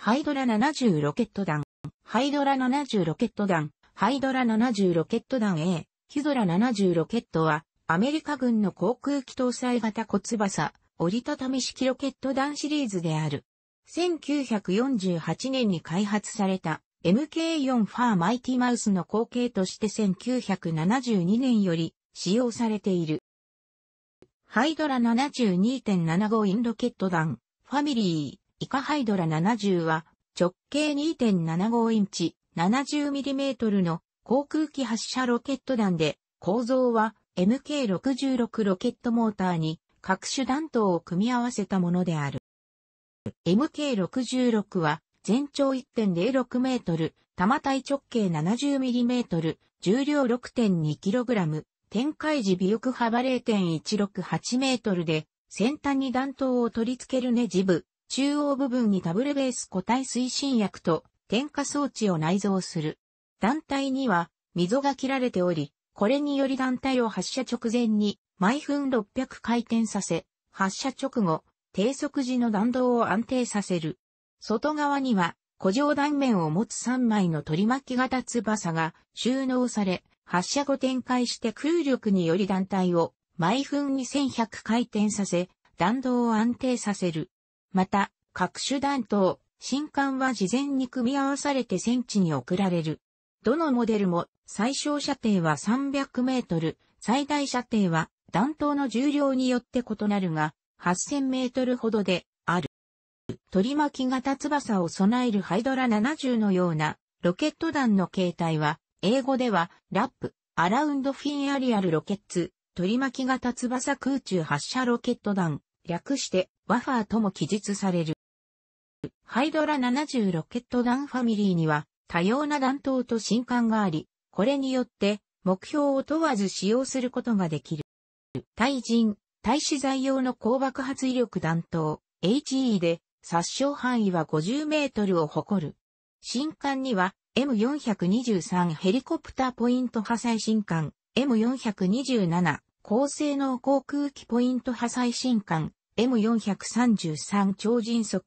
ハイドラ70ロケット弾、ハイドラ70ロケット弾、ハイドラ70ロケット弾 A、ヒドラ70ロケットは、アメリカ軍の航空機搭載型小翼、折りたたみ式ロケット弾シリーズである。1948年に開発された MK4 ファーマイティマウスの後継として1972年より使用されている。ハイドラ72.75インロケット弾、ファミリイカハイドラ70は直径2.75インチ 70mm の航空機発射ロケット弾で構造は MK66 ロケットモーターに各種弾頭を組み合わせたものである。MK66 は全長1.06メートル、玉体直径70ミリメートル、重量6.2キログラム、展開時尾翼幅0.168メートルで、先端に弾頭を取り付けるネジ部、中央部分にダブルベース固体推進薬と添加装置を内蔵する。団体には溝が切られており、これにより団体を発射直前に毎分600回転させ、発射直後、低速時の弾道を安定させる。外側には、古城断面を持つ3枚の取り巻き型翼が収納され、発射後展開して空力により団体を毎分2100回転させ、弾道を安定させる。また、各種弾頭、新艦は事前に組み合わされて戦地に送られる。どのモデルも最小射程は300メートル、最大射程は弾頭の重量によって異なるが、8000メートルほどである。取り巻き型翼を備えるハイドラ70のようなロケット弾の形態は、英語ではラップ、アラウンドフィンアリアルロケッツ、取り巻き型翼空中発射ロケット弾、略してワファーとも記述される。ハイドラ70ロケット弾ファミリーには多様な弾頭と新艦があり、これによって目標を問わず使用することができる。対人、対資材用の高爆発威力弾頭 HE で殺傷範囲は50メートルを誇る。新艦には M423 ヘリコプターポイント破砕新艦 M427 高性能航空機ポイント破砕新艦 M433 超迅速、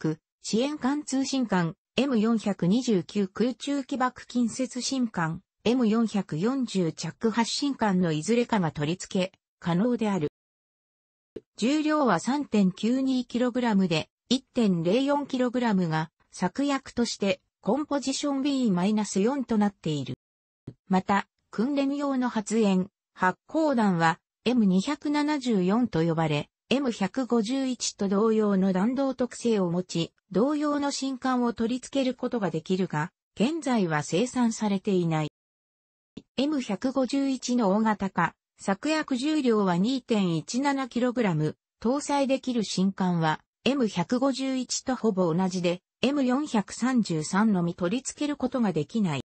支援艦通信艦、M429 空中起爆近接新艦、M440 着発進艦のいずれかが取り付け、可能である。重量は 3.92kg で 1.04kg が策略としてコンポジション B-4 となっている。また、訓練用の発煙、発光弾は M274 と呼ばれ、M151 と同様の弾道特性を持ち、同様の新艦を取り付けることができるが、現在は生産されていない。M151 の大型化、作薬重量は 2.17kg、搭載できる新艦は M151 とほぼ同じで M433 のみ取り付けることができない。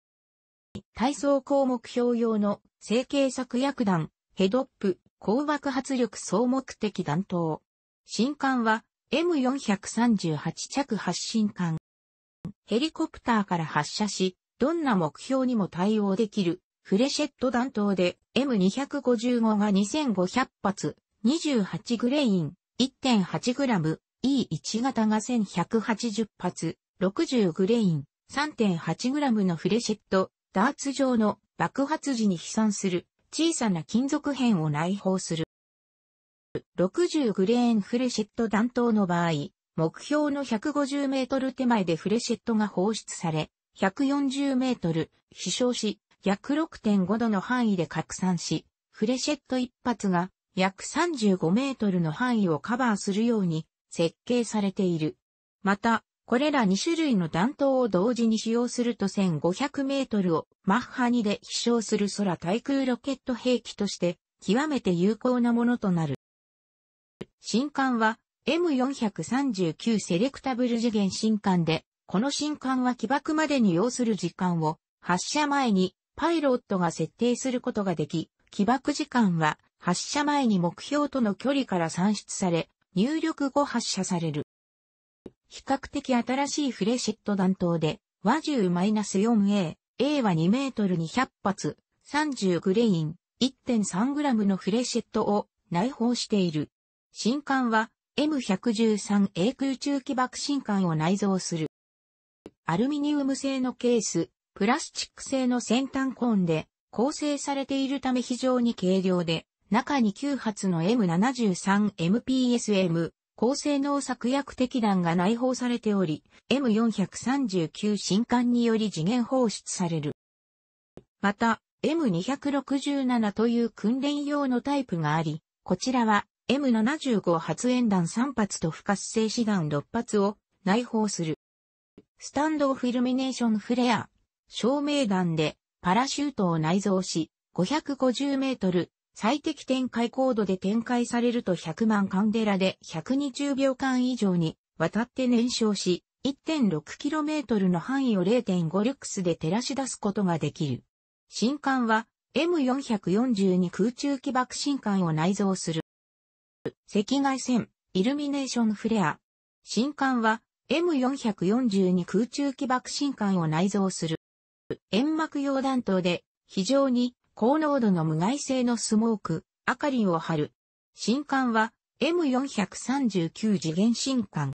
体操項目標用の成形作薬弾、ヘドップ、高爆発力総目的弾頭。新艦は M438 着発進艦。ヘリコプターから発射し、どんな目標にも対応できるフレシェット弾頭で M255 が2500発、28グレイン、1.8g、E1 型が1180発、60グレイン、3.8g のフレシェット、ダーツ状の爆発時に飛散する小さな金属片を内包する。60グレーンフレシェット弾頭の場合、目標の150メートル手前でフレシェットが放出され、140メートル飛翔し、約6.5度の範囲で拡散し、フレシェット一発が約35メートルの範囲をカバーするように設計されている。また、これら2種類の弾頭を同時に使用すると1500メートルをマッハ2で飛翔する空対空ロケット兵器として極めて有効なものとなる。新艦は M439 セレクタブル次元新艦で、この新艦は起爆までに要する時間を発射前にパイロットが設定することができ、起爆時間は発射前に目標との距離から算出され、入力後発射される。比較的新しいフレシット弾頭で、和10 4A、A は2メートル200発、30グレイン、1.3グラムのフレシットを内包している。新艦は M113A 空中起爆新艦を内蔵する。アルミニウム製のケース、プラスチック製の先端コーンで構成されているため非常に軽量で、中に9発の M73MPSM 高性能策略敵弾が内包されており、M439 新艦により次元放出される。また、M267 という訓練用のタイプがあり、こちらは M75 発煙弾3発と不活性子弾6発を内包する。スタンドオフイルミネーションフレア、照明弾でパラシュートを内蔵し、550メートル最適展開コードで展開されると100万カンデラで120秒間以上にわたって燃焼し、1.6km の範囲を0.5リュックスで照らし出すことができる。新艦は M442 空中起爆新艦を内蔵する。赤外線、イルミネーションフレア。新艦は M442 空中起爆新艦を内蔵する。煙幕用弾頭で非常に高濃度の無害性のスモーク、明かりを貼る。新艦は M439 次元新艦。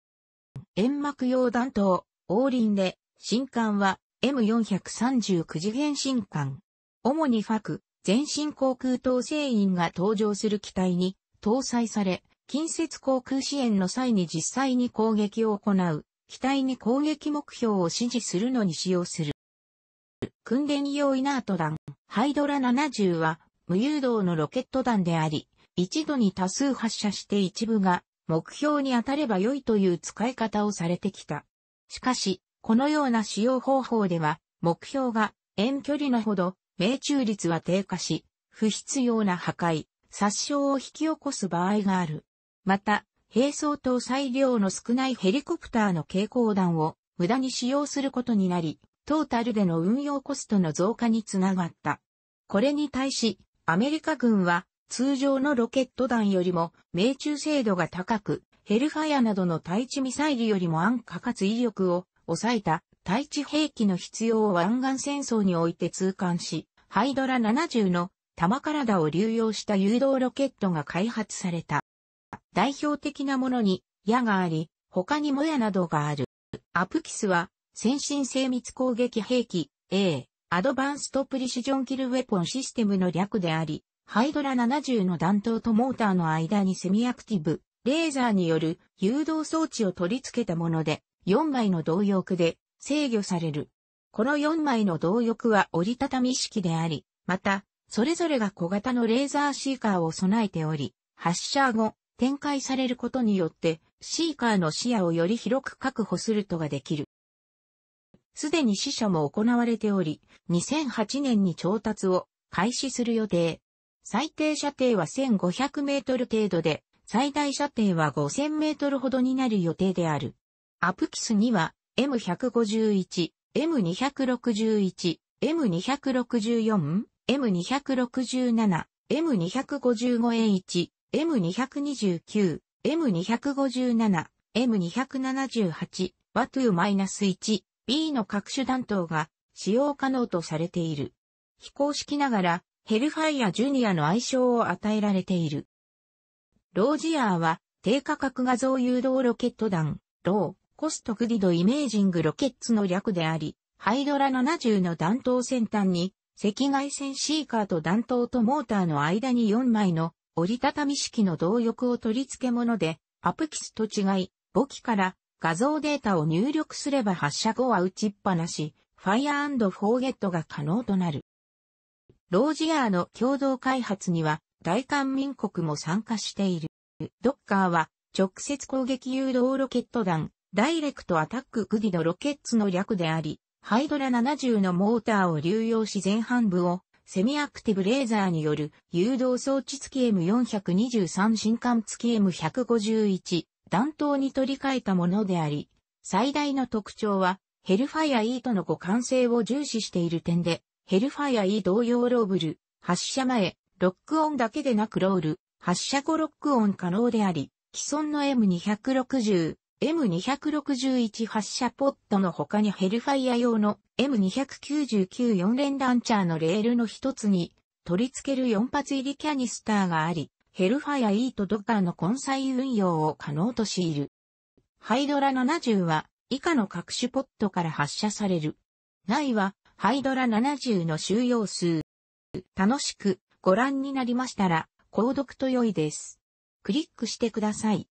煙幕用弾頭、王輪で、新艦は M439 次元新艦。主にファク、全身航空統制員が登場する機体に搭載され、近接航空支援の際に実際に攻撃を行う、機体に攻撃目標を指示するのに使用する。訓練用イナート弾、ハイドラ70は無誘導のロケット弾であり、一度に多数発射して一部が目標に当たれば良いという使い方をされてきた。しかし、このような使用方法では、目標が遠距離のほど命中率は低下し、不必要な破壊、殺傷を引き起こす場合がある。また、並走と裁量の少ないヘリコプターの蛍光弾を無駄に使用することになり、トータルでの運用コストの増加につながった。これに対し、アメリカ軍は通常のロケット弾よりも命中精度が高く、ヘルファイアなどの対地ミサイルよりも安価かつ威力を抑えた対地兵器の必要を湾岸戦争において痛感し、ハイドラ70の弾体を流用した誘導ロケットが開発された。代表的なものに矢があり、他にも矢などがある。アプキスは先進精密攻撃兵器 A、アドバンストプリシジョンキルウェポンシステムの略であり、ハイドラ70の弾頭とモーターの間にセミアクティブ、レーザーによる誘導装置を取り付けたもので、4枚の動翼で制御される。この4枚の動翼は折りたたみ式であり、また、それぞれが小型のレーザーシーカーを備えており、発射後、展開されることによって、シーカーの視野をより広く確保することができる。すでに試者も行われており、2008年に調達を開始する予定。最低射程は1500メートル程度で、最大射程は5000メートルほどになる予定である。アプキスには M151、M261、M264、M267、M255A1、M229、M257、M278、WATU-1、B の各種弾頭が使用可能とされている。非公式ながら、ヘルファイアジュニアの愛称を与えられている。ロージアーは、低価格画像誘導ロケット弾、ロー、コストグリドイメージングロケッツの略であり、ハイドラ70の弾頭先端に、赤外線シーカーと弾頭とモーターの間に4枚の折りたたみ式の動翼を取り付け物で、アプキスと違い、簿記から画像データを入力すれば発射後は打ちっぱなし、Fire and Forget が可能となる。ロージアーの共同開発には大韓民国も参加している。ドッカーは直接攻撃誘導ロケット弾、ダイレクトアタックグディドロケッツの略であり、ハイドラ70のモーターを流用し前半部をセミアクティブレーザーによる誘導装置付き M423 新艦付き M151 弾頭に取り替えたものであり、最大の特徴は、ヘルファイア E との互換性を重視している点で、ヘルファイア E 同様ローブル、発射前、ロックオンだけでなくロール、発射後ロックオン可能であり、既存の M260、M261 発射ポットの他にヘルファイア用の M299 4連ランチャーのレールの一つに取り付ける4発入りキャニスターがあり、ヘルファイアトドカーの混載運用を可能としいる。ハイドラ70は以下の各種ポットから発射される。ないはハイドラ70の収容数。楽しくご覧になりましたら、購読と良いです。クリックしてください。